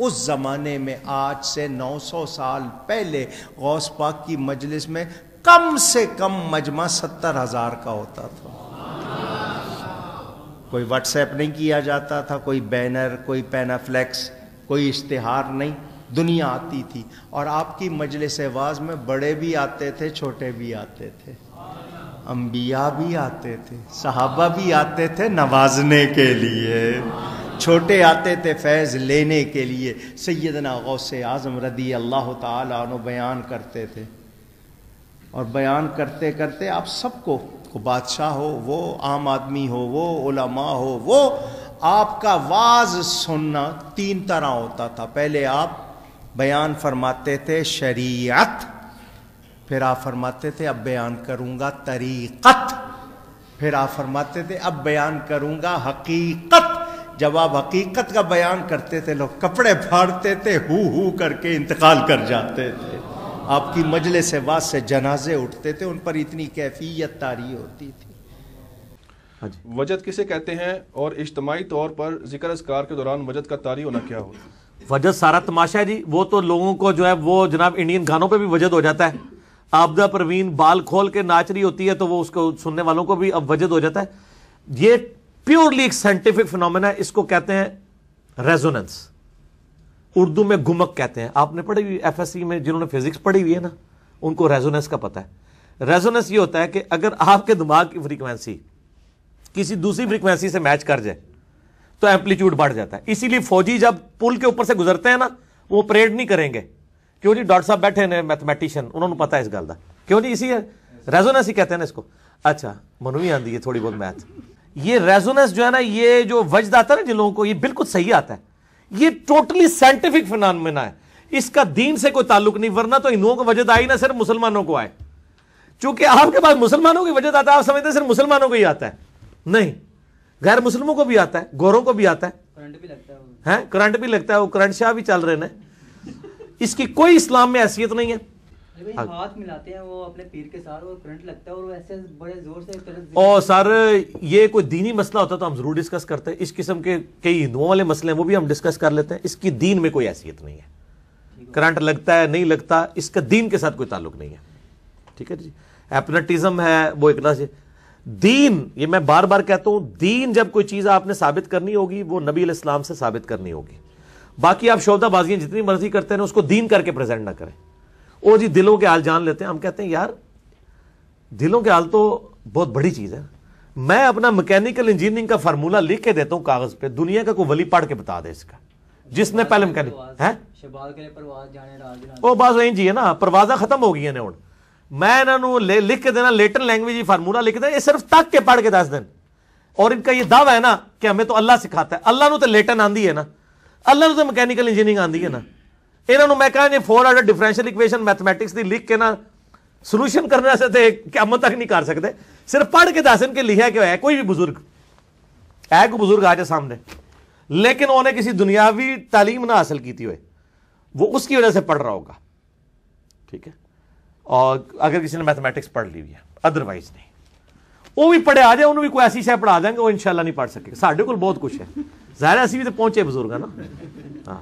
उस ज़माने में आज से 900 साल पहले गौस पाक की मजलिस में कम से कम मजमा सत्तर हज़ार का होता था कोई व्हाट्सएप नहीं किया जाता था कोई बैनर कोई पेनाफ्लेक्स कोई इश्तिहार नहीं दुनिया आती थी और आपकी मजलिस आवाज़ में बड़े भी आते थे छोटे भी आते थे अम्बिया भी आते थे सहाबा भी आते थे नवाजने के लिए छोटे आते थे फैज़ लेने के लिए सैदना गौस आज़म रदी अल्लाह तु बयान करते थे और बयान करते करते आप सबको को बादशाह हो वो आम आदमी हो वो ओलमा हो वो आपका वाज सुनना तीन तरह होता था पहले आप बयान फरमाते थे शरीयत फिर आप फरमाते थे अब बयान करूंगा तरीक़त फिर आप फरमाते थे अब बयान करूंगा हकीकत जब आप हकीकत का बयान करते थे लोग कपड़े फाड़ते थे हु हु करके इंतकाल कर जाते थे आपकी मजल से बात से जनाजे उठते थे उन पर इतनी कैफियत तारी होती थी हाँ वजद किसे कहते हैं और इज्तमाही तौर पर जिक्र असकार के दौरान वजद का तारी होना क्या होता है वजद सारा तमाशा है जी वो तो लोगों को जो है वो जनाब इंडियन गानों पे भी वजद हो जाता है आपदा परवीन बाल खोल के नाच रही होती है तो वो उसको सुनने वालों को भी अब वजद हो जाता है ये प्योरली एक साइंटिफिक फिनोमेना इसको कहते हैं रेजोनेंस उर्दू में गुमक कहते हैं आपने पढ़ी हुई एफ में जिन्होंने फिजिक्स पढ़ी हुई है ना उनको रेजोनेंस का पता है रेजोनेंस ये होता है कि अगर आपके दिमाग की फ्रीक्वेंसी किसी दूसरी फ्रीक्वेंसी से मैच कर जाए तो एम्पलीट्यूड बढ़ जाता है इसीलिए फौजी जब पुल के ऊपर से गुजरते हैं ना वो परेड नहीं करेंगे क्यों जी डॉक्टर साहब बैठे ने मैथमेटिशियन उन्होंने पता है इस गल का क्यों जी इसी रेजोनेंस ही कहते हैं ना इसको अच्छा मनु भी आती है थोड़ी बहुत मैथ ये रेजोनेंस जो है ना ये जो वजद आता है ना जिन लोगों को ये बिल्कुल सही आता है ये टोटली साइंटिफिक फिनमिना है इसका दीन से कोई ताल्लुक नहीं वरना तो हिंदुओं को वजद आई ना सिर्फ मुसलमानों को आए चूंकि आपके पास मुसलमानों की वजह आता है आप समझते हैं सिर्फ मुसलमानों को ही आता है नहीं गैर मुसलमों को भी आता है गोरों को भी आता है करंट भी लगता है करंट भी लगता है वो करंट शाह भी चल रहे हैं इसकी कोई इस्लाम में हैसियत नहीं है हाँ। सर ये कोई दीनी मसला होता तो हम जरूर डिस्कस करते हैं इस किस्म के कई हिंदुओं वाले मसले हैं वो भी हम डिस्कस कर लेते हैं इसकी दीन में कोई हैसियत नहीं है करंट लगता है नहीं लगता इसका दीन के साथ कोई ताल्लुक नहीं है ठीक है जी एपनेटिज्म है वो एक ना दीन ये मैं बार बार कहता हूं दीन जब कोई चीज आपने साबित करनी होगी वो नबी इस्लाम से साबित करनी होगी बाकी आप शोधाबाजियां जितनी मर्जी करते हैं उसको दीन करके प्रेजेंट ना करें वो जी दिलों के हाल जान लेते हैं हम कहते हैं यार दिलों के हाल तो बहुत बड़ी चीज़ है मैं अपना मैकेनिकल इंजीनियरिंग का फार्मूला लिख के देता हूँ कागज पे दुनिया का कोई वली पढ़ के बता दे इसका जिसने पहले मैकेनिक है वो बस वहीं जी है ना परवाजा खत्म हो गई ने हूँ मैं इन्होंने लिख के देना लेटन लैंग्वेज फार्मूला लिख देना ये सिर्फ तक के पढ़ के दस दिन और इनका ये दावा है ना कि हमें तो अल्लाह सिखाता है अल्लाह तो लेटन आंदी है ना अल्लाह तो मैकेनिकल इंजीनियरिंग आंदी है ना इन्हों ਨੂੰ ਮੈਂ ਕਹਾਂ फोर 4 डिफरेंशियल ਡਿਫਰੈਂਸ਼ੀਅਲ ਇਕੁਏਸ਼ਨ की लिख के ना सोल्यूशन करने से तो क्यामत तक नहीं कर सकते सिर्फ पढ़ के दस इनके लिखा क्यों है कोई भी बुजुर्ग है कोई बुजुर्ग आज सामने लेकिन उन्हें किसी दुनियावी तालीम ना हासिल की हुए वो उसकी वजह से पढ़ रहा होगा ठीक है और अगर किसी ने मैथमेटिक्स पढ़ ली हुई है अदरवाइज नहीं वो भी पढ़े आ जाए उन्होंने भी कोई ऐसी शायद पढ़ा देंगे वो इनशाला नहीं पढ़ सके साढ़े को बहुत कुछ है ज़ाहिर ऐसी भी तो पहुंचे बुजुर्ग है ना हाँ